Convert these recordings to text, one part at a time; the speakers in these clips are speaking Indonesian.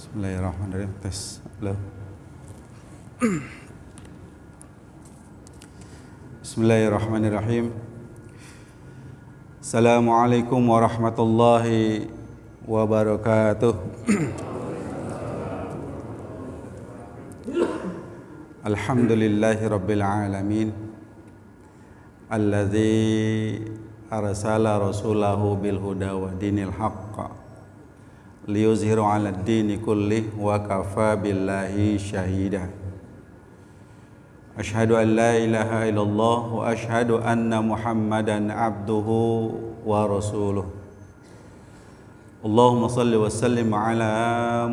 بسم الله الرحمن الرحيم تس بسم الله الرحمن الرحيم السلام عليكم ورحمة الله وبركاته الحمد لله رب العالمين الذي أرسل رسوله بالهدى ودين الحق liyuzhiru ala dini kullih wa kafa billahi syahida Ashhadu an la ilaha illallah wa ashhadu anna muhammadan abduhu wa rasuluh Allahumma salli wa sallim ala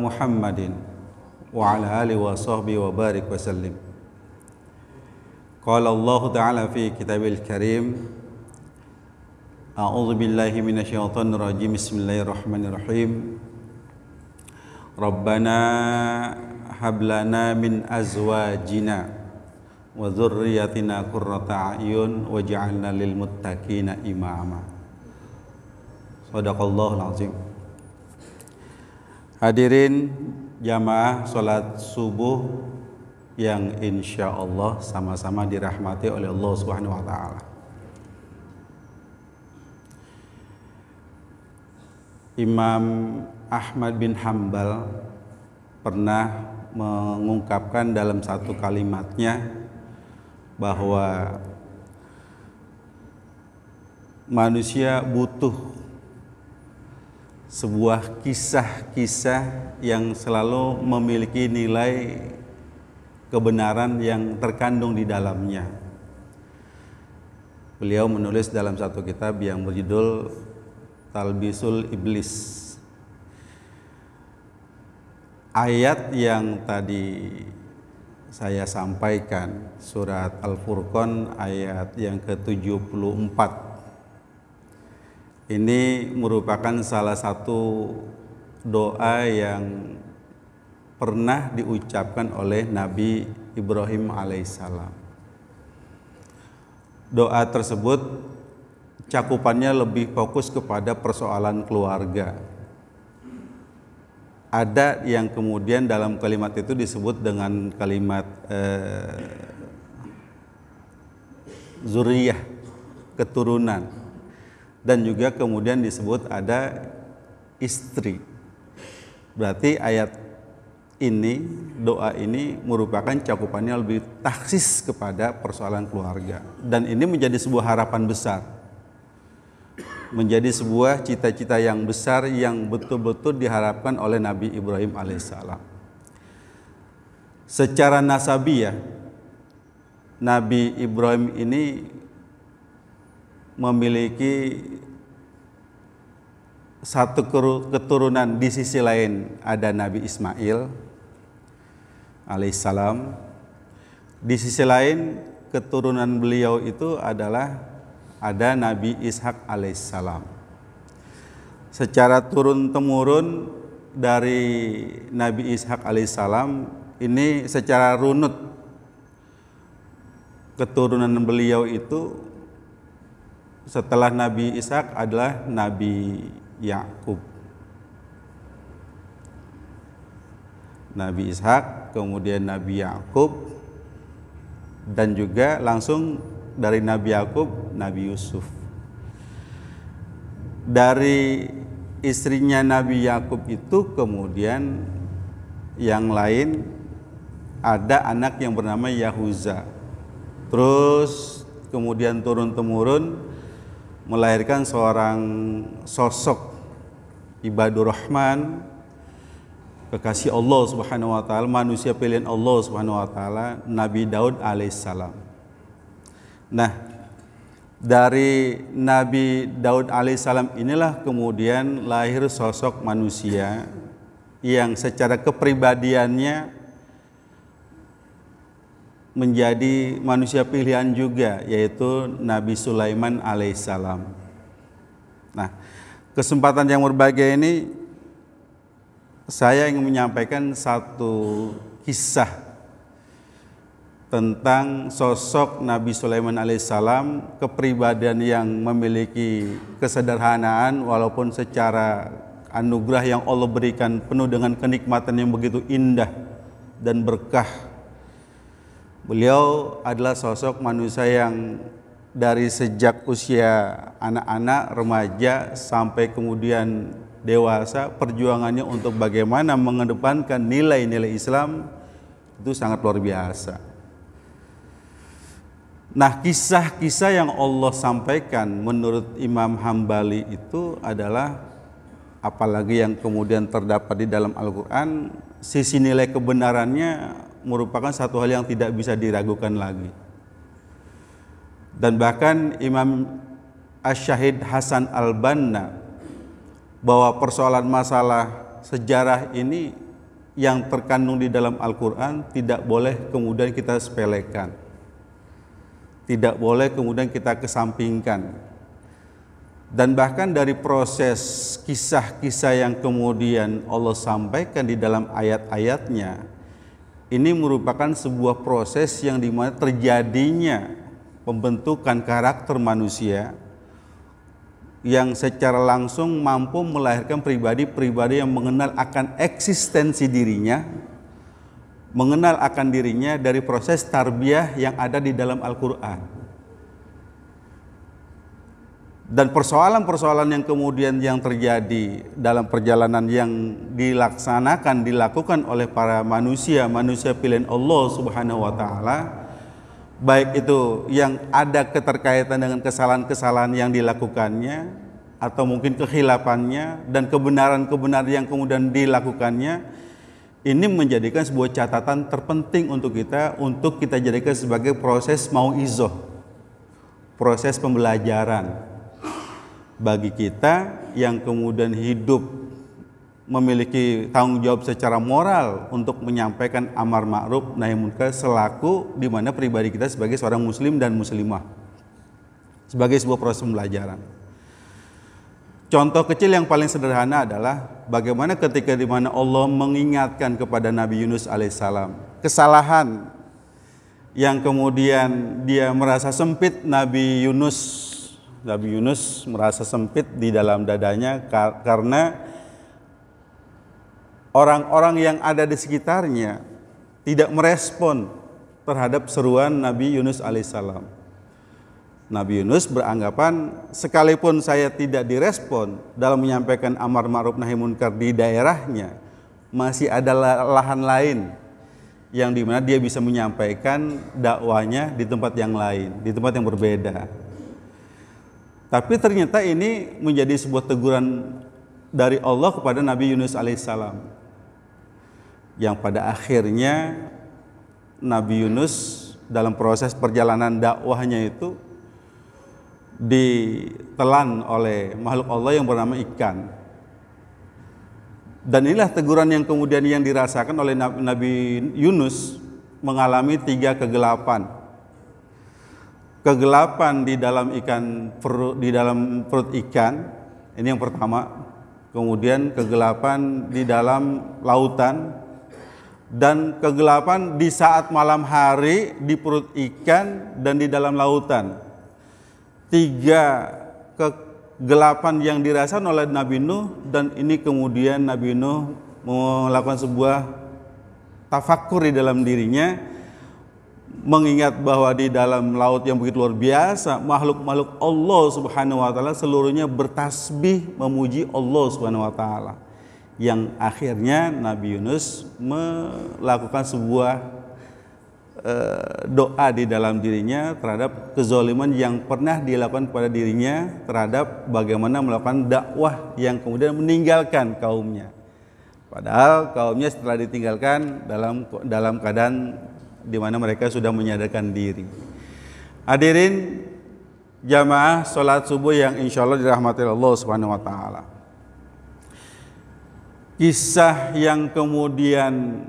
muhammadin wa ala alihi wa sahbihi wa barik wa sallim Qala Allah ta'ala fi kitabil karim A'udzu billahi minasy syaithanir rajim Bismillahirrahmanirrahim Rabbana hablana min azwajina wa dzurriyyatina qurrata a'yun waj'alna lil muttaqina imama. Shadaqallahu azim. Hadirin jamaah salat subuh yang insya Allah sama-sama dirahmati oleh Allah Subhanahu wa taala. Imam Ahmad bin Hambal pernah mengungkapkan dalam satu kalimatnya bahwa manusia butuh sebuah kisah-kisah yang selalu memiliki nilai kebenaran yang terkandung di dalamnya. Beliau menulis dalam satu kitab yang berjudul Talbisul Iblis ayat yang tadi saya sampaikan surat Al-Furqan ayat yang ke-74 ini merupakan salah satu doa yang pernah diucapkan oleh Nabi Ibrahim alaihissalam. Doa tersebut cakupannya lebih fokus kepada persoalan keluarga ada yang kemudian dalam kalimat itu disebut dengan kalimat eh, zuriyah keturunan dan juga kemudian disebut ada istri berarti ayat ini doa ini merupakan cakupannya lebih taksis kepada persoalan keluarga dan ini menjadi sebuah harapan besar menjadi sebuah cita-cita yang besar yang betul-betul diharapkan oleh Nabi Ibrahim alaihissalam. Secara nasabi ya, Nabi Ibrahim ini memiliki satu keturunan di sisi lain ada Nabi Ismail alaihissalam. Di sisi lain keturunan beliau itu adalah ada Nabi Ishak alaihissalam. Secara turun temurun dari Nabi Ishak alaihissalam ini secara runut keturunan beliau itu setelah Nabi Ishak adalah Nabi Yakub. Nabi Ishak, kemudian Nabi Yakub, dan juga langsung dari Nabi Yakub Nabi Yusuf dari istrinya Nabi Yakub itu kemudian yang lain ada anak yang bernama Yahuza terus kemudian turun temurun melahirkan seorang sosok ibadur rahman kekasih Allah Subhanahu wa taala manusia pilihan Allah Subhanahu wa taala Nabi Daud alaihissalam Nah, dari Nabi Daud alaihissalam inilah kemudian lahir sosok manusia yang secara kepribadiannya menjadi manusia pilihan juga yaitu Nabi Sulaiman alaihissalam. Nah, kesempatan yang berbahagia ini saya ingin menyampaikan satu kisah tentang sosok Nabi Sulaiman alaihissalam, kepribadian yang memiliki kesederhanaan walaupun secara anugerah yang Allah berikan penuh dengan kenikmatan yang begitu indah dan berkah. Beliau adalah sosok manusia yang dari sejak usia anak-anak, remaja sampai kemudian dewasa perjuangannya untuk bagaimana mengedepankan nilai-nilai Islam itu sangat luar biasa. Nah, kisah-kisah yang Allah sampaikan menurut Imam Hambali itu adalah apalagi yang kemudian terdapat di dalam Al-Qur'an, sisi nilai kebenarannya merupakan satu hal yang tidak bisa diragukan lagi. Dan bahkan Imam Asyahid Hasan Al-Banna bahwa persoalan masalah sejarah ini yang terkandung di dalam Al-Qur'an tidak boleh kemudian kita sepelekan tidak boleh kemudian kita kesampingkan. Dan bahkan dari proses kisah-kisah yang kemudian Allah sampaikan di dalam ayat-ayatnya, ini merupakan sebuah proses yang dimana terjadinya pembentukan karakter manusia yang secara langsung mampu melahirkan pribadi-pribadi yang mengenal akan eksistensi dirinya mengenal akan dirinya dari proses tarbiyah yang ada di dalam Al-Quran. Dan persoalan-persoalan yang kemudian yang terjadi dalam perjalanan yang dilaksanakan, dilakukan oleh para manusia, manusia pilihan Allah subhanahu wa ta'ala, baik itu yang ada keterkaitan dengan kesalahan-kesalahan yang dilakukannya, atau mungkin kehilapannya, dan kebenaran-kebenaran yang kemudian dilakukannya, ini menjadikan sebuah catatan terpenting untuk kita untuk kita jadikan sebagai proses mau izo proses pembelajaran bagi kita yang kemudian hidup memiliki tanggung jawab secara moral untuk menyampaikan amar ma'ruf nahi munkar selaku di mana pribadi kita sebagai seorang muslim dan muslimah sebagai sebuah proses pembelajaran. Contoh kecil yang paling sederhana adalah bagaimana ketika dimana Allah mengingatkan kepada Nabi Yunus alaihissalam kesalahan yang kemudian dia merasa sempit Nabi Yunus Nabi Yunus merasa sempit di dalam dadanya karena orang-orang yang ada di sekitarnya tidak merespon terhadap seruan Nabi Yunus alaihissalam. Nabi Yunus beranggapan sekalipun saya tidak direspon dalam menyampaikan amar ma'ruf nahi munkar di daerahnya, masih ada lahan lain yang dimana dia bisa menyampaikan dakwanya di tempat yang lain, di tempat yang berbeda. Tapi ternyata ini menjadi sebuah teguran dari Allah kepada Nabi Yunus alaihissalam. Yang pada akhirnya Nabi Yunus dalam proses perjalanan dakwahnya itu ditelan oleh makhluk Allah yang bernama ikan. Dan inilah teguran yang kemudian yang dirasakan oleh Nabi Yunus mengalami tiga kegelapan. Kegelapan di dalam ikan perut, di dalam perut ikan ini yang pertama. Kemudian kegelapan di dalam lautan dan kegelapan di saat malam hari di perut ikan dan di dalam lautan tiga kegelapan yang dirasakan oleh Nabi Nuh dan ini kemudian Nabi Nuh melakukan sebuah tafakur di dalam dirinya mengingat bahwa di dalam laut yang begitu luar biasa makhluk-makhluk Allah Subhanahu wa taala seluruhnya bertasbih memuji Allah Subhanahu wa taala yang akhirnya Nabi Yunus melakukan sebuah Eh, doa di dalam dirinya terhadap kezoliman yang pernah dilakukan pada dirinya terhadap bagaimana melakukan dakwah yang kemudian meninggalkan kaumnya. Padahal kaumnya setelah ditinggalkan dalam dalam keadaan di mana mereka sudah menyadarkan diri. Hadirin jamaah sholat subuh yang insya Allah dirahmati Allah Subhanahu Wa Taala. Kisah yang kemudian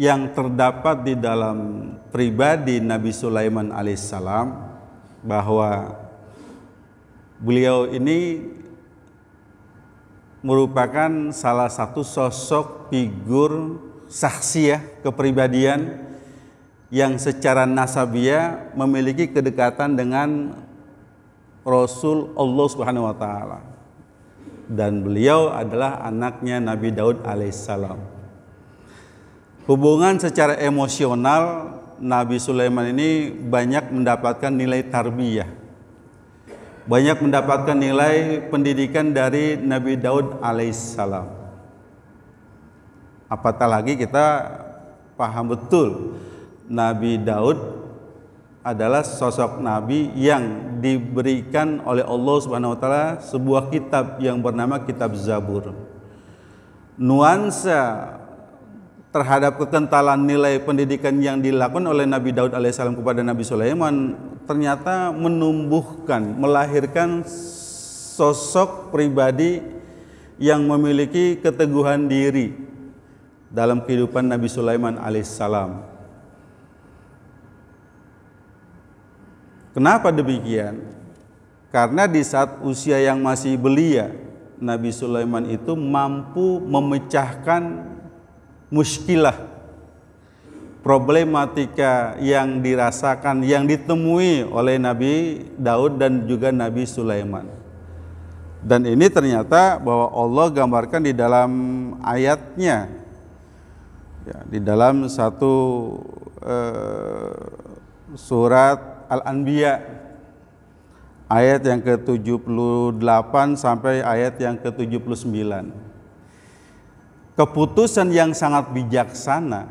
yang terdapat di dalam pribadi Nabi Sulaiman alaihissalam bahwa beliau ini merupakan salah satu sosok figur saksi ya kepribadian yang secara nasabiah memiliki kedekatan dengan Rasul Allah Subhanahu wa taala dan beliau adalah anaknya Nabi Daud alaihissalam. Hubungan secara emosional Nabi Sulaiman ini banyak mendapatkan nilai tarbiyah. Banyak mendapatkan nilai pendidikan dari Nabi Daud alaihissalam. Apatah lagi kita paham betul Nabi Daud adalah sosok nabi yang diberikan oleh Allah Subhanahu wa sebuah kitab yang bernama kitab Zabur. Nuansa terhadap kekentalan nilai pendidikan yang dilakukan oleh Nabi Daud alaihissalam kepada Nabi Sulaiman ternyata menumbuhkan, melahirkan sosok pribadi yang memiliki keteguhan diri dalam kehidupan Nabi Sulaiman alaihissalam. Kenapa demikian? Karena di saat usia yang masih belia, Nabi Sulaiman itu mampu memecahkan muskilah problematika yang dirasakan yang ditemui oleh Nabi Daud dan juga Nabi Sulaiman. Dan ini ternyata bahwa Allah gambarkan di dalam ayatnya ya, di dalam satu eh, surat Al-Anbiya ayat yang ke-78 sampai ayat yang ke-79 keputusan yang sangat bijaksana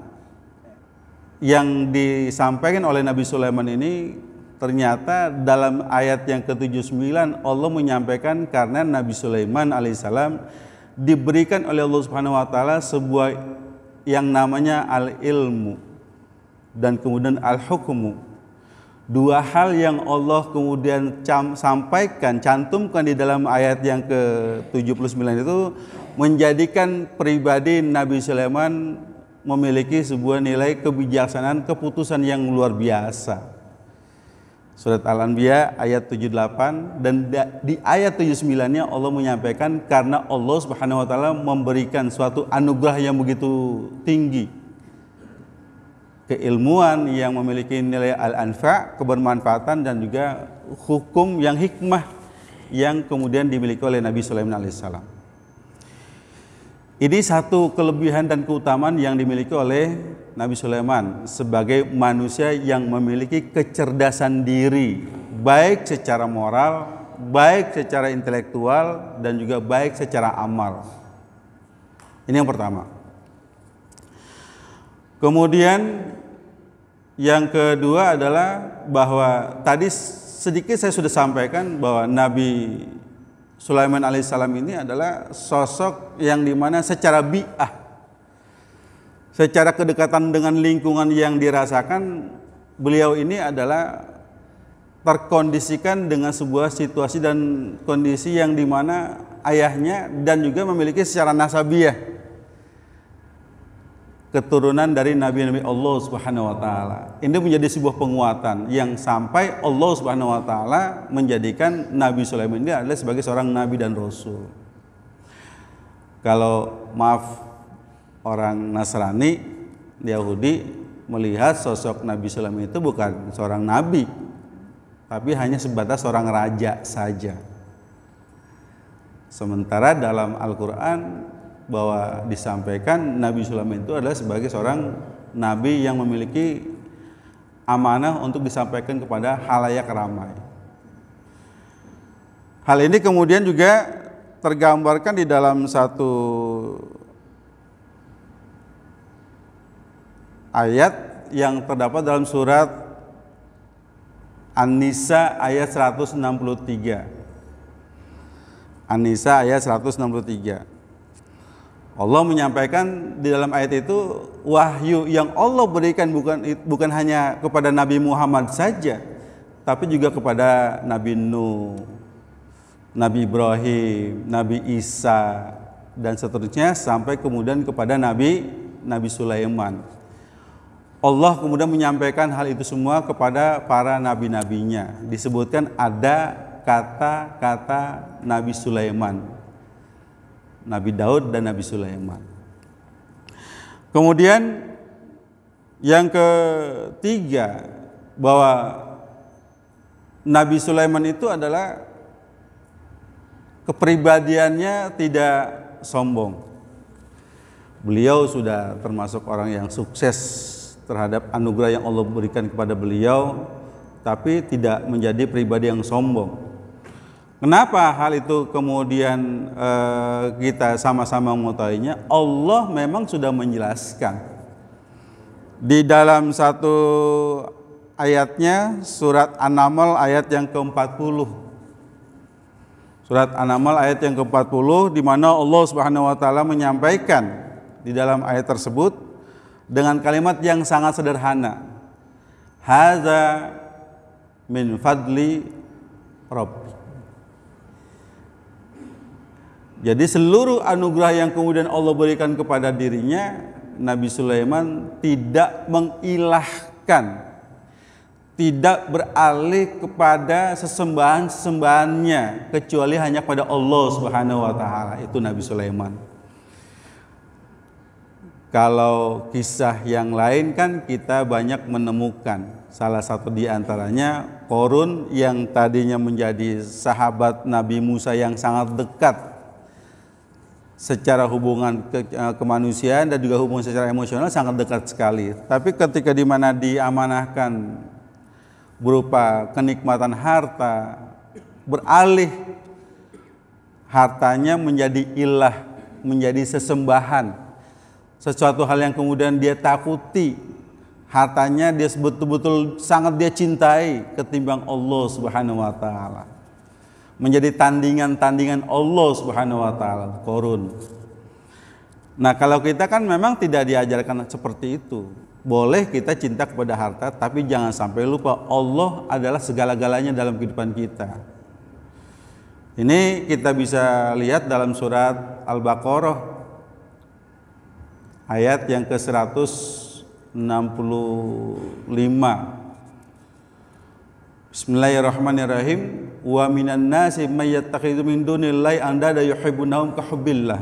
yang disampaikan oleh Nabi Sulaiman ini ternyata dalam ayat yang ke-79 Allah menyampaikan karena Nabi Sulaiman alaihissalam diberikan oleh Allah Subhanahu wa taala sebuah yang namanya al-ilmu dan kemudian al-hukmu. Dua hal yang Allah kemudian cam, sampaikan, cantumkan di dalam ayat yang ke-79 itu menjadikan pribadi Nabi Sulaiman memiliki sebuah nilai kebijaksanaan keputusan yang luar biasa. Surat Al-Anbiya ayat 78 dan di ayat 79-nya Allah menyampaikan karena Allah Subhanahu wa taala memberikan suatu anugerah yang begitu tinggi. Keilmuan yang memiliki nilai al-anfa, kebermanfaatan dan juga hukum yang hikmah yang kemudian dimiliki oleh Nabi Sulaiman alaihissalam. Ini satu kelebihan dan keutamaan yang dimiliki oleh Nabi Sulaiman sebagai manusia yang memiliki kecerdasan diri, baik secara moral, baik secara intelektual, dan juga baik secara amal. Ini yang pertama. Kemudian yang kedua adalah bahwa tadi sedikit saya sudah sampaikan bahwa Nabi Sulaiman alaihissalam ini adalah sosok yang dimana secara bi'ah, secara kedekatan dengan lingkungan yang dirasakan, beliau ini adalah terkondisikan dengan sebuah situasi dan kondisi yang dimana ayahnya dan juga memiliki secara nasabiah keturunan dari nabi-nabi Allah Subhanahu wa taala. Ini menjadi sebuah penguatan yang sampai Allah Subhanahu wa taala menjadikan Nabi Sulaiman ini adalah sebagai seorang nabi dan rasul. Kalau maaf orang Nasrani Yahudi melihat sosok Nabi Sulaiman itu bukan seorang nabi tapi hanya sebatas seorang raja saja. Sementara dalam Al-Qur'an bahwa disampaikan Nabi Sulaiman itu adalah sebagai seorang nabi yang memiliki amanah untuk disampaikan kepada halayak ramai. Hal ini kemudian juga tergambarkan di dalam satu ayat yang terdapat dalam surat An-Nisa ayat 163. An-Nisa ayat 163. Allah menyampaikan di dalam ayat itu wahyu yang Allah berikan bukan bukan hanya kepada Nabi Muhammad saja, tapi juga kepada Nabi Nuh, Nabi Ibrahim, Nabi Isa dan seterusnya sampai kemudian kepada Nabi Nabi Sulaiman. Allah kemudian menyampaikan hal itu semua kepada para nabi-nabinya. Disebutkan ada kata-kata Nabi Sulaiman Nabi Daud dan Nabi Sulaiman. Kemudian yang ketiga bahwa Nabi Sulaiman itu adalah kepribadiannya tidak sombong. Beliau sudah termasuk orang yang sukses terhadap anugerah yang Allah berikan kepada beliau, tapi tidak menjadi pribadi yang sombong. Kenapa hal itu kemudian e, kita sama-sama mengetahuinya? Allah memang sudah menjelaskan di dalam satu ayatnya surat An-Naml ayat yang ke-40. Surat An-Naml ayat yang ke-40 di mana Allah Subhanahu wa taala menyampaikan di dalam ayat tersebut dengan kalimat yang sangat sederhana. Haza min fadli Rabbi Jadi seluruh anugerah yang kemudian Allah berikan kepada dirinya, Nabi Sulaiman tidak mengilahkan, tidak beralih kepada sesembahan-sesembahannya kecuali hanya pada Allah Subhanahu wa taala. Itu Nabi Sulaiman. Kalau kisah yang lain kan kita banyak menemukan salah satu di antaranya Korun yang tadinya menjadi sahabat Nabi Musa yang sangat dekat secara hubungan ke, eh, kemanusiaan dan juga hubungan secara emosional sangat dekat sekali. Tapi ketika di mana diamanahkan berupa kenikmatan harta, beralih hartanya menjadi ilah, menjadi sesembahan. Sesuatu hal yang kemudian dia takuti, hartanya dia betul-betul sangat dia cintai ketimbang Allah Subhanahu wa taala menjadi tandingan-tandingan Allah Subhanahu wa taala, korun. Nah, kalau kita kan memang tidak diajarkan seperti itu. Boleh kita cinta kepada harta, tapi jangan sampai lupa Allah adalah segala-galanya dalam kehidupan kita. Ini kita bisa lihat dalam surat Al-Baqarah ayat yang ke-165. Bismillahirrahmanirrahim. Wa minan nasi may yattakhidhu min dunillahi andada yuhibbunahum ka hubbillah.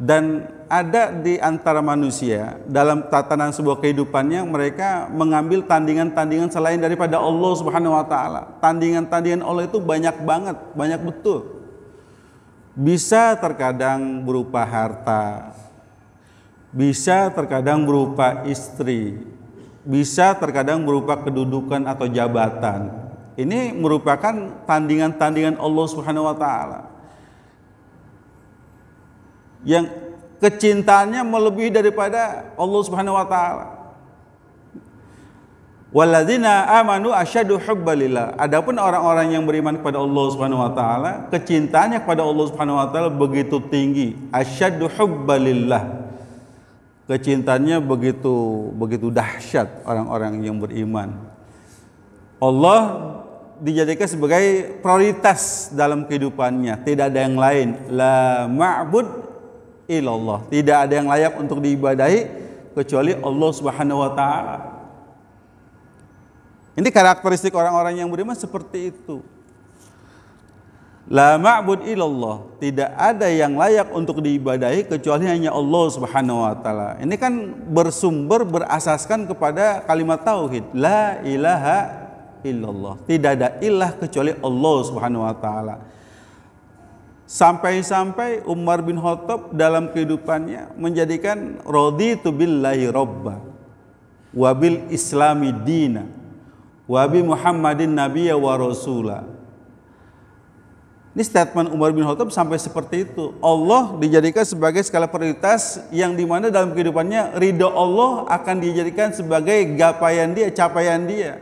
Dan ada di antara manusia dalam tatanan sebuah kehidupannya mereka mengambil tandingan-tandingan selain daripada Allah Subhanahu wa taala. Tandingan-tandingan Allah itu banyak banget, banyak betul. Bisa terkadang berupa harta, bisa terkadang berupa istri, bisa terkadang berupa kedudukan atau jabatan. Ini merupakan tandingan-tandingan Allah Subhanahu wa taala. Yang kecintaannya melebihi daripada Allah Subhanahu wa taala. Waladzina amanu asyadu hubbalillah. Adapun orang-orang yang beriman kepada Allah Subhanahu wa taala, kecintaannya kepada Allah Subhanahu wa taala begitu tinggi, asyadu hubbalillah Kecintanya begitu begitu dahsyat orang-orang yang beriman. Allah dijadikan sebagai prioritas dalam kehidupannya, tidak ada yang lain. La ma'bud ilallah. Tidak ada yang layak untuk diibadahi kecuali Allah Subhanahu wa taala. Ini karakteristik orang-orang yang beriman seperti itu. La ma'bud illallah, tidak ada yang layak untuk diibadahi kecuali hanya Allah Subhanahu wa taala. Ini kan bersumber berasaskan kepada kalimat tauhid, la ilaha illallah. Tidak ada ilah kecuali Allah Subhanahu wa taala. Sampai-sampai Umar bin Khattab dalam kehidupannya menjadikan raditu billahi robba wabil islami dina wabi Muhammadin nabiya wa rasulah ini statement Umar bin Khattab sampai seperti itu. Allah dijadikan sebagai skala prioritas yang dimana dalam kehidupannya ridho Allah akan dijadikan sebagai gapaian dia, capaian dia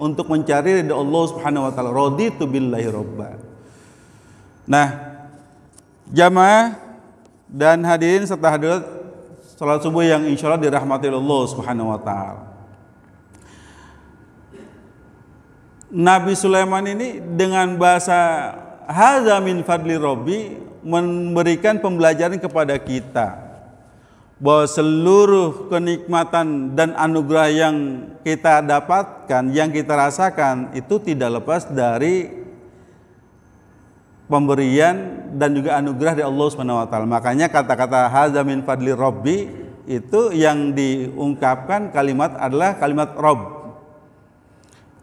untuk mencari ridho Allah Subhanahu wa taala. Raditu billahi robba. Nah, jamaah dan hadirin serta hadirat salat subuh yang insya Allah dirahmati Allah Subhanahu wa taala. Nabi Sulaiman ini dengan bahasa hadza min fadli Robbi memberikan pembelajaran kepada kita bahwa seluruh kenikmatan dan anugerah yang kita dapatkan, yang kita rasakan itu tidak lepas dari pemberian dan juga anugerah dari Allah Subhanahu wa taala. Makanya kata-kata hadza min fadli Robbi itu yang diungkapkan kalimat adalah kalimat Rob.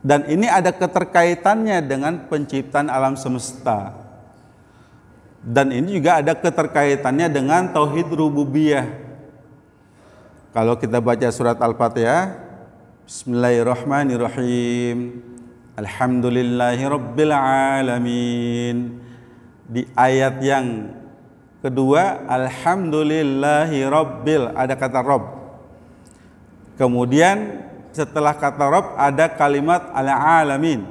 Dan ini ada keterkaitannya dengan penciptaan alam semesta. Dan ini juga ada keterkaitannya dengan tauhid rububiyah. Kalau kita baca surat Al-Fatihah, Bismillahirrahmanirrahim. Alhamdulillahirabbil alamin. Di ayat yang kedua, alhamdulillahirabbil ada kata rob. Kemudian setelah kata Rob ada kalimat ala alamin.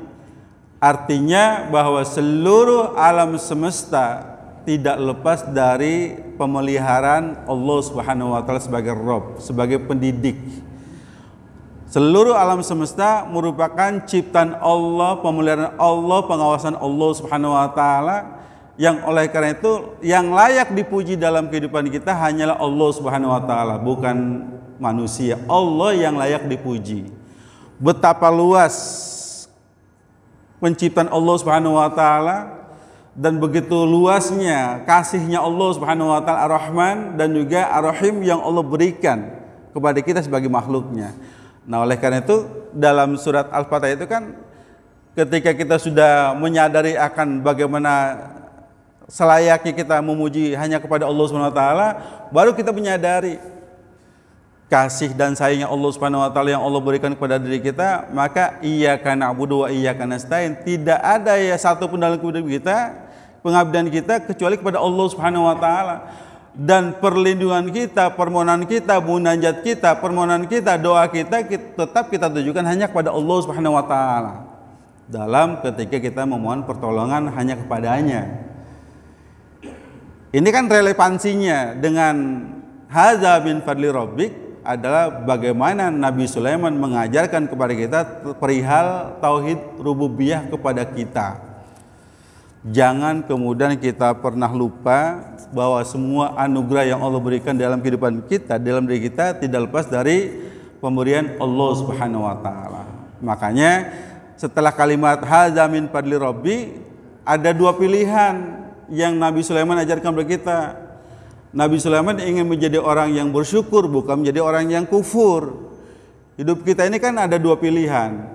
Artinya bahwa seluruh alam semesta tidak lepas dari pemeliharaan Allah Subhanahu wa taala sebagai Rob, sebagai pendidik. Seluruh alam semesta merupakan ciptaan Allah, pemeliharaan Allah, pengawasan Allah Subhanahu wa taala yang oleh karena itu yang layak dipuji dalam kehidupan kita hanyalah Allah Subhanahu wa taala, bukan manusia. Allah yang layak dipuji. Betapa luas penciptaan Allah Subhanahu wa taala dan begitu luasnya kasihnya Allah Subhanahu wa taala Ar-Rahman dan juga Ar-Rahim yang Allah berikan kepada kita sebagai makhluknya. Nah, oleh karena itu dalam surat Al-Fatihah itu kan ketika kita sudah menyadari akan bagaimana selayaknya kita memuji hanya kepada Allah Subhanahu wa taala, baru kita menyadari kasih dan sayangnya Allah Subhanahu wa taala yang Allah berikan kepada diri kita, maka iya karena abudu wa iya karena stain tidak ada ya satu pun dalam kehidupan kita pengabdian kita kecuali kepada Allah Subhanahu wa taala dan perlindungan kita, permohonan kita, munajat kita, permohonan kita, doa kita, kita tetap kita tujukan hanya kepada Allah Subhanahu wa taala. Dalam ketika kita memohon pertolongan hanya kepadanya. Ini kan relevansinya dengan hadza fadli Robik adalah bagaimana Nabi Sulaiman mengajarkan kepada kita perihal tauhid rububiyah kepada kita. Jangan kemudian kita pernah lupa bahwa semua anugerah yang Allah berikan dalam kehidupan kita, dalam diri kita tidak lepas dari pemberian Allah Subhanahu wa taala. Makanya setelah kalimat hadza min fadli rabbi ada dua pilihan yang Nabi Sulaiman ajarkan kepada kita Nabi Sulaiman ingin menjadi orang yang bersyukur bukan menjadi orang yang kufur. Hidup kita ini kan ada dua pilihan.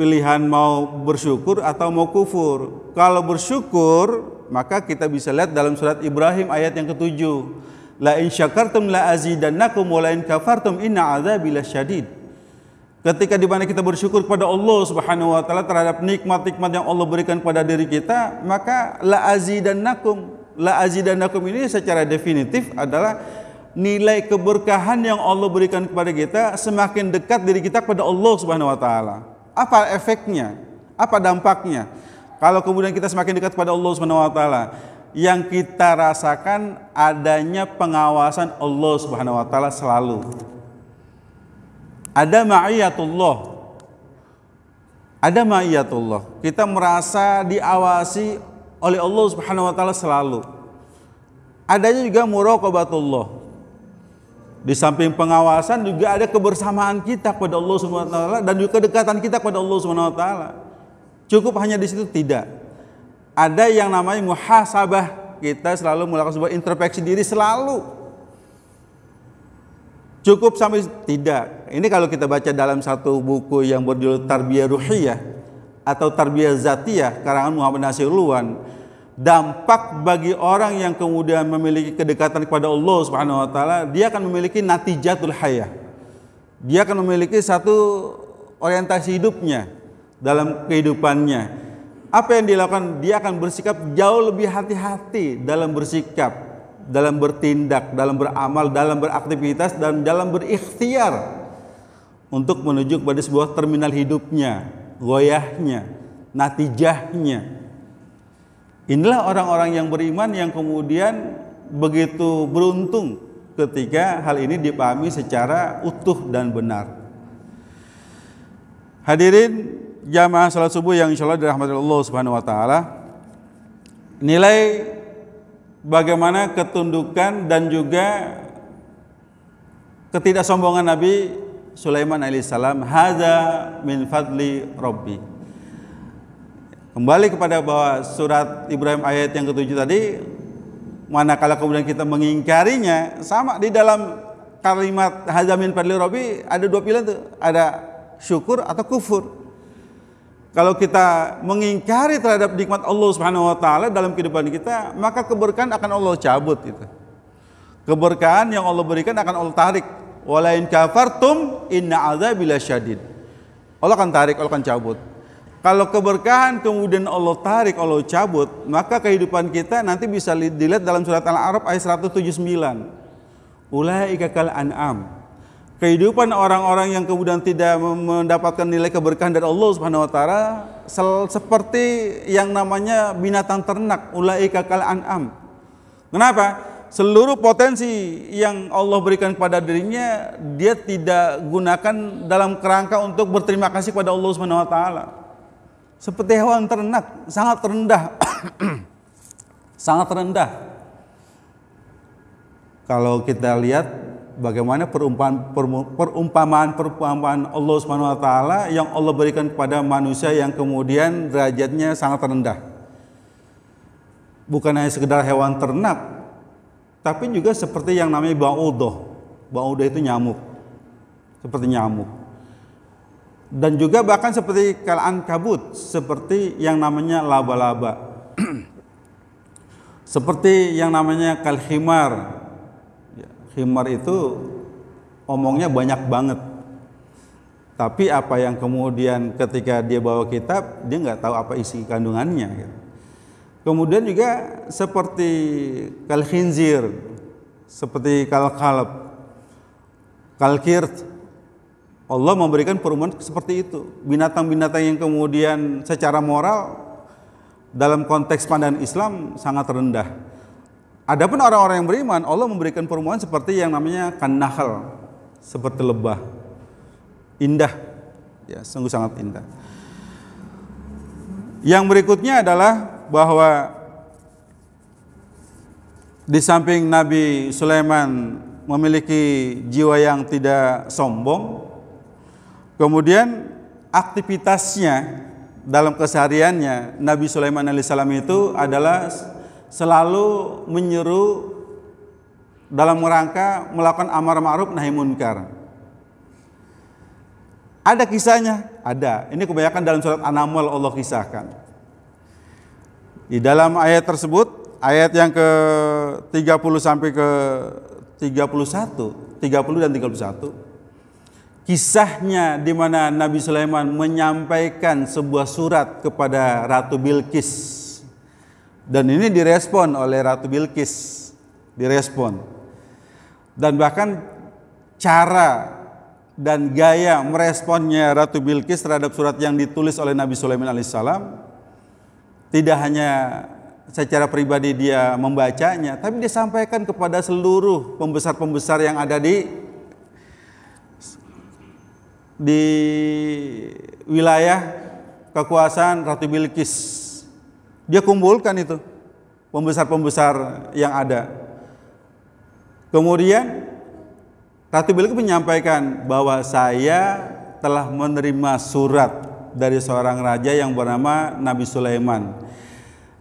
Pilihan mau bersyukur atau mau kufur. Kalau bersyukur, maka kita bisa lihat dalam surat Ibrahim ayat yang ketujuh. La in syakartum la azidannakum wa la in kafartum inna azabi syadid. Ketika di mana kita bersyukur kepada Allah Subhanahu wa taala terhadap nikmat-nikmat yang Allah berikan pada diri kita, maka la azidannakum la azidannakum ini secara definitif adalah nilai keberkahan yang Allah berikan kepada kita semakin dekat diri kita kepada Allah Subhanahu wa taala. Apa efeknya? Apa dampaknya? Kalau kemudian kita semakin dekat kepada Allah Subhanahu wa taala, yang kita rasakan adanya pengawasan Allah Subhanahu wa taala selalu. Ada ma'iyatullah, ada ma'iyatullah. Kita merasa diawasi oleh Allah Subhanahu wa taala selalu. Adanya juga muraqabatullah. Di samping pengawasan juga ada kebersamaan kita kepada Allah Subhanahu wa taala dan juga kedekatan kita kepada Allah Subhanahu wa taala. Cukup hanya di situ tidak. Ada yang namanya muhasabah. Kita selalu melakukan sebuah introspeksi diri selalu. Cukup sampai tidak. Ini kalau kita baca dalam satu buku yang berjudul Tarbiyah Ruhiyah atau tarbiyah zatiyah karangan Muhammad Nasirulwan dampak bagi orang yang kemudian memiliki kedekatan kepada Allah Subhanahu wa taala dia akan memiliki natijatul hayah dia akan memiliki satu orientasi hidupnya dalam kehidupannya apa yang dilakukan dia akan bersikap jauh lebih hati-hati dalam bersikap dalam bertindak dalam beramal dalam beraktivitas dan dalam berikhtiar untuk menuju kepada sebuah terminal hidupnya goyahnya, natijahnya. Inilah orang-orang yang beriman yang kemudian begitu beruntung ketika hal ini dipahami secara utuh dan benar. Hadirin jamaah salat subuh yang insya Allah dirahmati Allah Subhanahu Wa Taala, nilai bagaimana ketundukan dan juga ketidaksombongan Nabi Sulaiman alaihissalam hada min fadli rabbi kembali kepada bahwa surat Ibrahim ayat yang ketujuh tadi manakala kemudian kita mengingkarinya sama di dalam kalimat hada min fadli rabbi ada dua pilihan tuh ada syukur atau kufur kalau kita mengingkari terhadap nikmat Allah Subhanahu wa taala dalam kehidupan kita, maka keberkahan akan Allah cabut gitu. Keberkahan yang Allah berikan akan Allah tarik walain kafartum inna azabi syadid. Allah akan tarik, Allah akan cabut. Kalau keberkahan kemudian Allah tarik, Allah cabut, maka kehidupan kita nanti bisa dilihat dalam surat Al-Arab ayat 179. Ulaika kal an'am. Kehidupan orang-orang yang kemudian tidak mendapatkan nilai keberkahan dari Allah Subhanahu wa taala seperti yang namanya binatang ternak, ulaika kal an'am. Kenapa? seluruh potensi yang Allah berikan kepada dirinya dia tidak gunakan dalam kerangka untuk berterima kasih kepada Allah Subhanahu wa taala. Seperti hewan ternak sangat rendah. sangat rendah. Kalau kita lihat bagaimana perumpamaan perumpamaan perumpamaan Allah Subhanahu wa taala yang Allah berikan kepada manusia yang kemudian derajatnya sangat rendah. Bukan hanya sekedar hewan ternak, tapi juga seperti yang namanya baudoh. Baudoh itu nyamuk. Seperti nyamuk. Dan juga bahkan seperti kalaan kabut. Seperti yang namanya laba-laba. seperti yang namanya kalhimar. Ya, himar itu omongnya banyak banget. Tapi apa yang kemudian ketika dia bawa kitab, dia nggak tahu apa isi kandungannya. Gitu. Kemudian juga seperti kal seperti kal kalb, kal Allah memberikan perumahan seperti itu. Binatang-binatang yang kemudian secara moral dalam konteks pandangan Islam sangat rendah. Adapun orang-orang yang beriman, Allah memberikan perumahan seperti yang namanya kanahal, seperti lebah. Indah. Ya, sungguh sangat indah. Yang berikutnya adalah bahwa di samping Nabi Sulaiman memiliki jiwa yang tidak sombong, kemudian aktivitasnya dalam kesehariannya Nabi Sulaiman alaihissalam itu adalah selalu menyeru dalam rangka melakukan amar ma'ruf nahi munkar. Ada kisahnya? Ada. Ini kebanyakan dalam surat An-Naml Allah kisahkan. Di dalam ayat tersebut, ayat yang ke 30 sampai ke 31, 30 dan 31. Kisahnya di mana Nabi Sulaiman menyampaikan sebuah surat kepada Ratu Bilqis. Dan ini direspon oleh Ratu Bilqis, direspon. Dan bahkan cara dan gaya meresponnya Ratu Bilqis terhadap surat yang ditulis oleh Nabi Sulaiman alaihissalam tidak hanya secara pribadi dia membacanya, tapi dia sampaikan kepada seluruh pembesar-pembesar yang ada di di wilayah kekuasaan Ratu Bilqis. Dia kumpulkan itu pembesar-pembesar yang ada. Kemudian Ratu Bilqis menyampaikan bahwa saya telah menerima surat dari seorang raja yang bernama Nabi Sulaiman.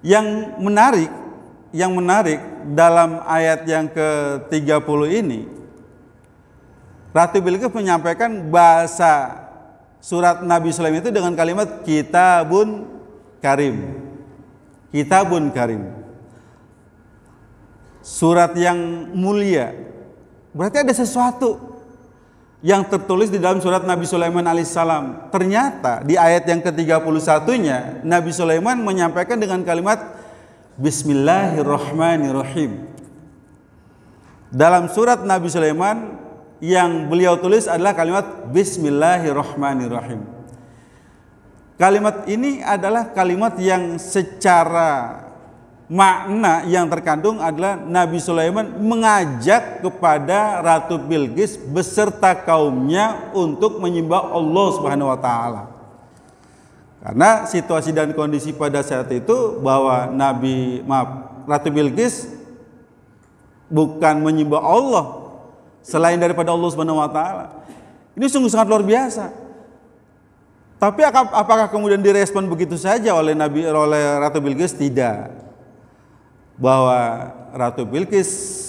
Yang menarik, yang menarik dalam ayat yang ke-30 ini Ratu Bilqis menyampaikan bahasa surat Nabi Sulaiman itu dengan kalimat kitabun karim. Kitabun karim. Surat yang mulia. Berarti ada sesuatu yang tertulis di dalam surat Nabi Sulaiman alaihissalam. Ternyata di ayat yang ke-31-nya Nabi Sulaiman menyampaikan dengan kalimat Bismillahirrahmanirrahim. Dalam surat Nabi Sulaiman yang beliau tulis adalah kalimat Bismillahirrahmanirrahim. Kalimat ini adalah kalimat yang secara makna yang terkandung adalah Nabi Sulaiman mengajak kepada Ratu Bilqis beserta kaumnya untuk menyembah Allah Subhanahu wa taala. Karena situasi dan kondisi pada saat itu bahwa Nabi maaf Ratu Bilqis bukan menyembah Allah selain daripada Allah Subhanahu wa taala. Ini sungguh sangat luar biasa. Tapi apakah kemudian direspon begitu saja oleh Nabi oleh Ratu Bilqis? Tidak bahwa Ratu Bilqis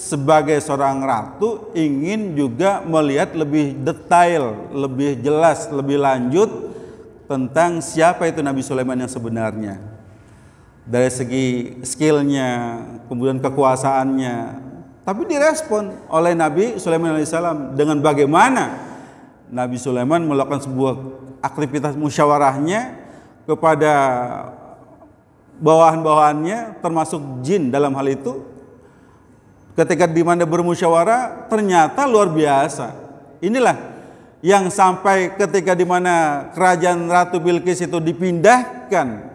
sebagai seorang ratu ingin juga melihat lebih detail, lebih jelas, lebih lanjut tentang siapa itu Nabi Sulaiman yang sebenarnya. Dari segi skillnya, kemudian kekuasaannya, tapi direspon oleh Nabi Sulaiman alaihissalam dengan bagaimana Nabi Sulaiman melakukan sebuah aktivitas musyawarahnya kepada bawahan-bawahannya termasuk jin dalam hal itu ketika di mana bermusyawarah ternyata luar biasa. Inilah yang sampai ketika di mana kerajaan Ratu Bilqis itu dipindahkan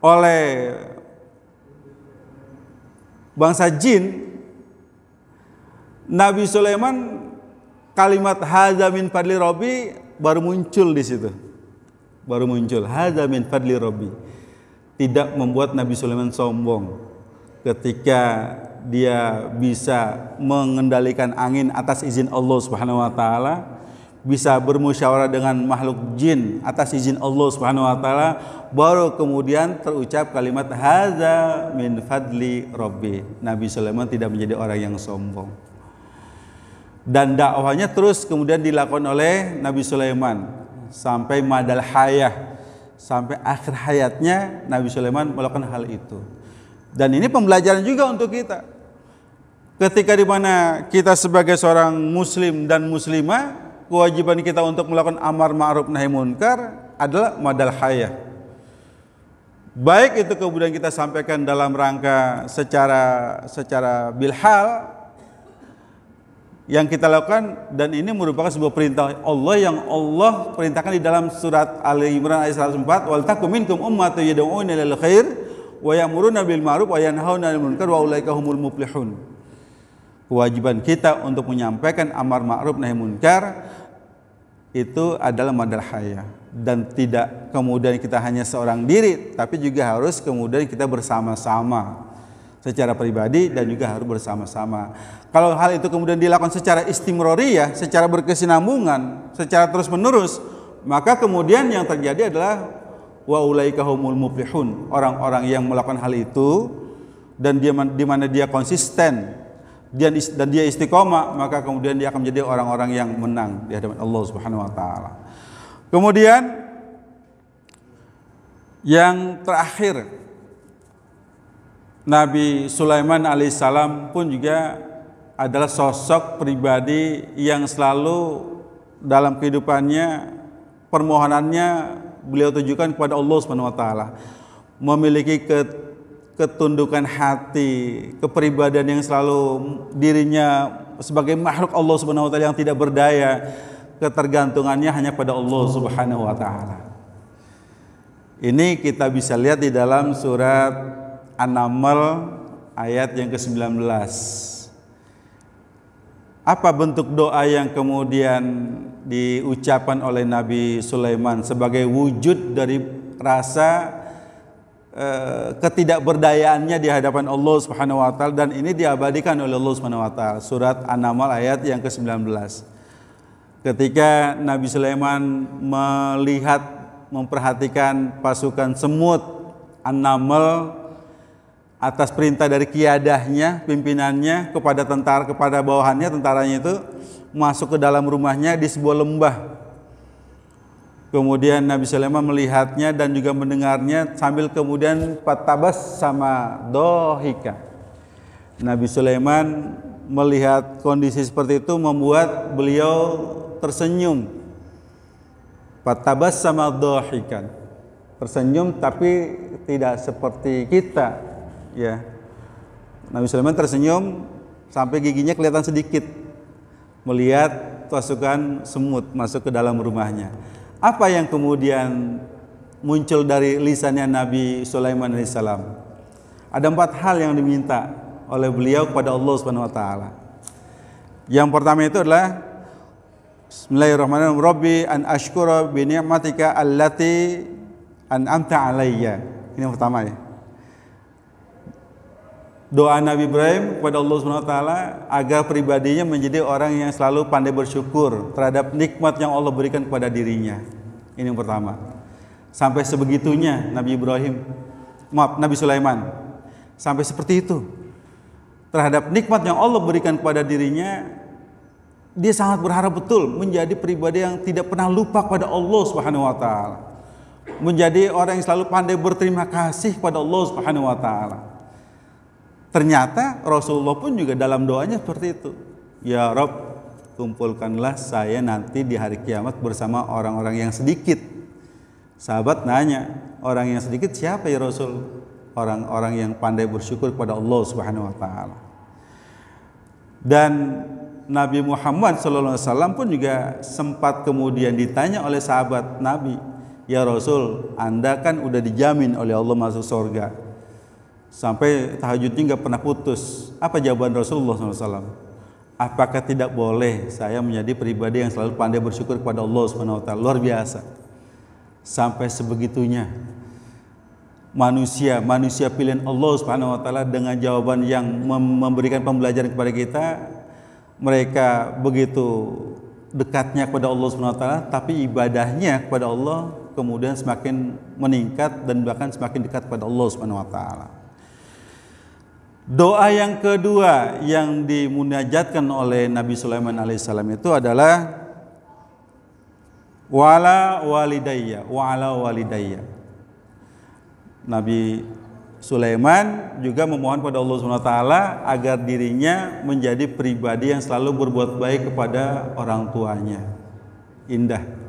oleh bangsa jin Nabi Sulaiman kalimat hazamin fadli robi baru muncul di situ. Baru muncul hazamin fadli robi tidak membuat Nabi Sulaiman sombong ketika dia bisa mengendalikan angin atas izin Allah Subhanahu wa taala, bisa bermusyawarah dengan makhluk jin atas izin Allah Subhanahu wa taala, baru kemudian terucap kalimat haza min fadli rabbi. Nabi Sulaiman tidak menjadi orang yang sombong. Dan dakwahnya terus kemudian dilakukan oleh Nabi Sulaiman sampai madal hayah sampai akhir hayatnya Nabi Sulaiman melakukan hal itu. Dan ini pembelajaran juga untuk kita. Ketika di mana kita sebagai seorang muslim dan muslimah, kewajiban kita untuk melakukan amar ma'ruf nahi munkar adalah modal hayah. Baik itu kemudian kita sampaikan dalam rangka secara secara bilhal yang kita lakukan dan ini merupakan sebuah perintah Allah yang Allah perintahkan di dalam surat Ali Imran ayat 104 wal takum minkum ummatu yad'una ilal khair wa ya'muruna bil ma'ruf wa yanhauna 'anil munkar wa ulaika humul muflihun. Kewajiban kita untuk menyampaikan amar ma'ruf nahi munkar itu adalah modal haya dan tidak kemudian kita hanya seorang diri tapi juga harus kemudian kita bersama-sama secara pribadi dan juga harus bersama-sama. Kalau hal itu kemudian dilakukan secara istimrori ya, secara berkesinambungan, secara terus-menerus, maka kemudian yang terjadi adalah wa ulaika humul muflihun, orang-orang yang melakukan hal itu dan dia di mana dia konsisten dia dan dia istiqomah, maka kemudian dia akan menjadi orang-orang yang menang di hadapan Allah Subhanahu wa taala. Kemudian yang terakhir Nabi Sulaiman alaihissalam pun juga adalah sosok pribadi yang selalu dalam kehidupannya permohonannya beliau tujukan kepada Allah Subhanahu wa taala. Memiliki ketundukan hati, kepribadian yang selalu dirinya sebagai makhluk Allah Subhanahu wa taala yang tidak berdaya, ketergantungannya hanya pada Allah Subhanahu wa taala. Ini kita bisa lihat di dalam surat An-Naml ayat yang ke-19. Apa bentuk doa yang kemudian diucapkan oleh Nabi Sulaiman sebagai wujud dari rasa eh, ketidakberdayaannya di hadapan Allah Subhanahu wa taala dan ini diabadikan oleh Allah Subhanahu wa taala. Surat An-Naml ayat yang ke-19. Ketika Nabi Sulaiman melihat memperhatikan pasukan semut An-Naml atas perintah dari kiadahnya, pimpinannya kepada tentara, kepada bawahannya, tentaranya itu masuk ke dalam rumahnya di sebuah lembah. Kemudian Nabi Sulaiman melihatnya dan juga mendengarnya sambil kemudian patabas sama dohika. Nabi Sulaiman melihat kondisi seperti itu membuat beliau tersenyum. Patabas sama dohikan. Tersenyum tapi tidak seperti kita Ya. Nabi Sulaiman tersenyum sampai giginya kelihatan sedikit melihat pasukan semut masuk ke dalam rumahnya. Apa yang kemudian muncul dari lisannya Nabi Sulaiman alaihissalam? Ada empat hal yang diminta oleh beliau kepada Allah Subhanahu wa taala. Yang pertama itu adalah Bismillahirrahmanirrahim. Rabbi an ashkura bi ni'matika allati amta alayya. Ini yang pertama ya doa Nabi Ibrahim kepada Allah Subhanahu wa taala agar pribadinya menjadi orang yang selalu pandai bersyukur terhadap nikmat yang Allah berikan kepada dirinya. Ini yang pertama. Sampai sebegitunya Nabi Ibrahim, maaf Nabi Sulaiman. Sampai seperti itu. Terhadap nikmat yang Allah berikan kepada dirinya, dia sangat berharap betul menjadi pribadi yang tidak pernah lupa kepada Allah Subhanahu wa taala menjadi orang yang selalu pandai berterima kasih kepada Allah Subhanahu wa taala. Ternyata Rasulullah pun juga dalam doanya seperti itu. Ya Rob, kumpulkanlah saya nanti di hari kiamat bersama orang-orang yang sedikit. Sahabat nanya, orang yang sedikit siapa ya Rasul? Orang-orang yang pandai bersyukur kepada Allah Subhanahu wa taala. Dan Nabi Muhammad SAW pun juga sempat kemudian ditanya oleh sahabat Nabi, Ya Rasul, Anda kan udah dijamin oleh Allah masuk surga sampai tahajudnya nggak pernah putus. Apa jawaban Rasulullah SAW? Apakah tidak boleh saya menjadi pribadi yang selalu pandai bersyukur kepada Allah Subhanahu wa Luar biasa. Sampai sebegitunya manusia, manusia pilihan Allah Subhanahu wa taala dengan jawaban yang memberikan pembelajaran kepada kita, mereka begitu dekatnya kepada Allah Subhanahu wa taala, tapi ibadahnya kepada Allah kemudian semakin meningkat dan bahkan semakin dekat kepada Allah Subhanahu wa taala. Doa yang kedua yang dimunajatkan oleh Nabi Sulaiman alaihissalam itu adalah wala walidayya wala walidayya Nabi Sulaiman juga memohon pada Allah Subhanahu wa taala agar dirinya menjadi pribadi yang selalu berbuat baik kepada orang tuanya. Indah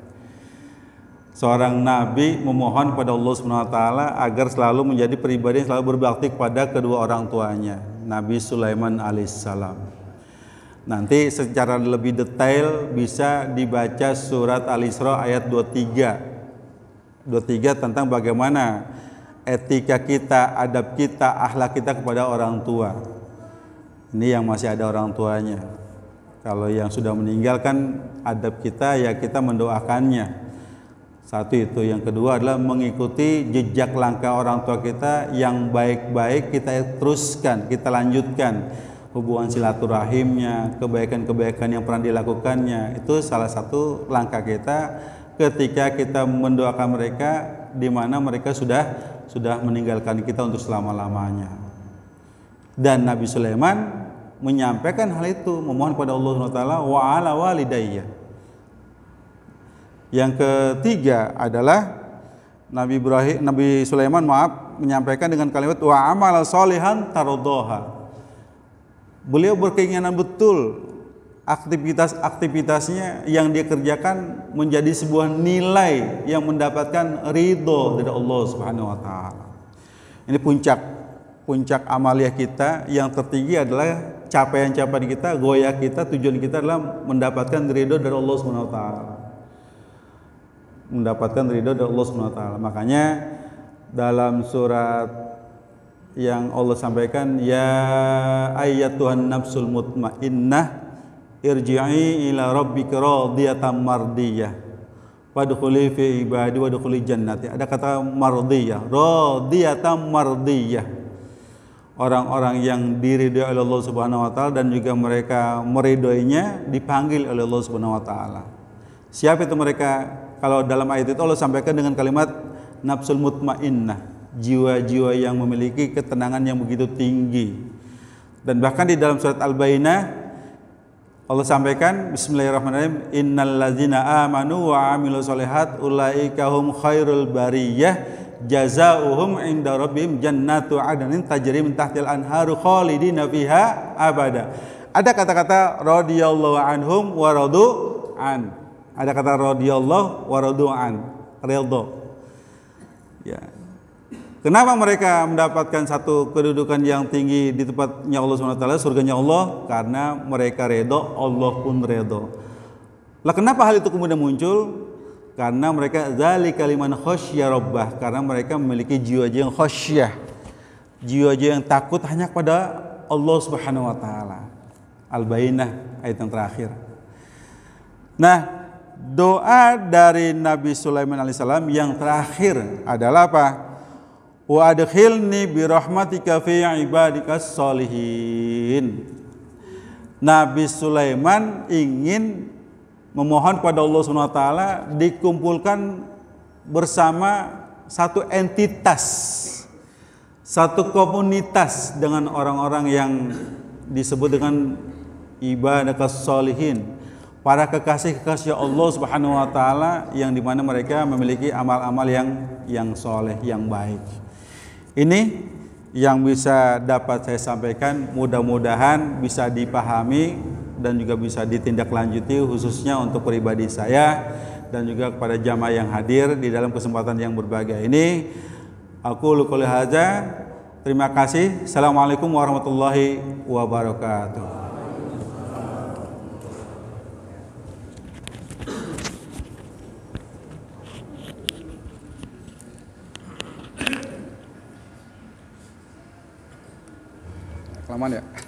seorang nabi memohon kepada Allah Subhanahu wa taala agar selalu menjadi pribadi yang selalu berbakti kepada kedua orang tuanya, Nabi Sulaiman alaihissalam. Nanti secara lebih detail bisa dibaca surat Al-Isra ayat 23. 23 tentang bagaimana etika kita, adab kita, akhlak kita kepada orang tua. Ini yang masih ada orang tuanya. Kalau yang sudah meninggal kan adab kita ya kita mendoakannya satu itu. Yang kedua adalah mengikuti jejak langkah orang tua kita yang baik-baik kita teruskan, kita lanjutkan hubungan silaturahimnya, kebaikan-kebaikan yang pernah dilakukannya. Itu salah satu langkah kita ketika kita mendoakan mereka di mana mereka sudah sudah meninggalkan kita untuk selama-lamanya. Dan Nabi Sulaiman menyampaikan hal itu, memohon kepada Allah SWT wa ala walidayya yang ketiga adalah Nabi Ibrahim Nabi Sulaiman maaf menyampaikan dengan kalimat wa amal solihan tarodoha. Beliau berkeinginan betul aktivitas-aktivitasnya yang dia kerjakan menjadi sebuah nilai yang mendapatkan ridho dari Allah Subhanahu wa taala. Ini puncak puncak amaliah kita yang tertinggi adalah capaian-capaian kita, goya kita, tujuan kita adalah mendapatkan ridho dari Allah Subhanahu wa taala mendapatkan ridho dari Allah swt Makanya dalam surat yang Allah sampaikan ya ayat Tuhan nafsul mutmainnah irji'i ila rabbika radiyatan mardiyah wadkhuli fi ibadi wadkhuli jannati ada kata mardiyah radiyatan mardiyah orang-orang yang diridhoi oleh Allah Subhanahu wa taala dan juga mereka meridhoinya dipanggil oleh Allah Subhanahu wa taala siapa itu mereka kalau dalam ayat itu Allah sampaikan dengan kalimat nafsul mutmainnah, jiwa-jiwa yang memiliki ketenangan yang begitu tinggi. Dan bahkan di dalam surat Al-Baqarah Allah sampaikan bismillahirrahmanirrahim innal ladzina amanu wa amilu solihat ulaika hum khairul bariyah jazauhum inda rabbihim jannatu adanin tajri min tahtil anharu khalidina fiha abada ada kata-kata radhiyallahu anhum wa an ada kata radhiyallahu wa radu'an, Ya. Kenapa mereka mendapatkan satu kedudukan yang tinggi di tempatnya Allah SWT, surganya Allah? Karena mereka redo, Allah pun redo. Lah kenapa hal itu kemudian muncul? Karena mereka zali kaliman khosyah robbah. Karena mereka memiliki jiwa jiwa yang khosyah. Jiwa jiwa yang takut hanya kepada Allah Subhanahu wa taala. Al-Bainah ayat yang terakhir. Nah, doa dari Nabi Sulaiman alaihissalam yang terakhir adalah apa? Wa adkhilni bi rahmatika fi ibadika sholihin. Nabi Sulaiman ingin memohon kepada Allah Subhanahu wa taala dikumpulkan bersama satu entitas satu komunitas dengan orang-orang yang disebut dengan ibadah solihin para kekasih-kekasih ya Allah Subhanahu wa taala yang dimana mereka memiliki amal-amal yang yang soleh, yang baik. Ini yang bisa dapat saya sampaikan, mudah-mudahan bisa dipahami dan juga bisa ditindaklanjuti khususnya untuk pribadi saya dan juga kepada jamaah yang hadir di dalam kesempatan yang berbahagia ini. Aku Lukul Haja, terima kasih. Assalamualaikum warahmatullahi wabarakatuh. kelamaan ya